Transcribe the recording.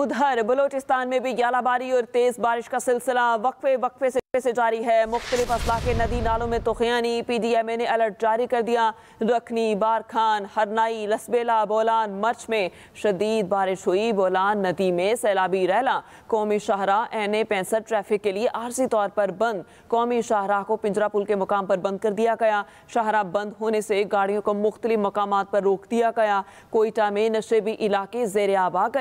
उधर बलोचिस्तान में भी ग्यालाबारी और तेज बारिश का सिलसिला वक्फे वक्फे से से जारी है मुख्तलिफ असला के नदी नालों में तुखयानी तो पी डी एम ए ने अलर्ट जारी कर दिया रखनी बारखान हरनाई लसबेला बोलान मर्च में शदीद बारिश हुई बोलान नदी में सैलाबी रैला कौमी शाहरा एन ए पैंसठ ट्रैफिक के लिए आरसी तौर पर बंद कौमी शाहरा को पिंजरा पुल के मुकाम पर बंद कर दिया गया शाहरा बंद होने से गाड़ियों को मुख्तलिफ मकाम पर रोक दिया गया कोयटा में नशेबी इलाके जेर आब गए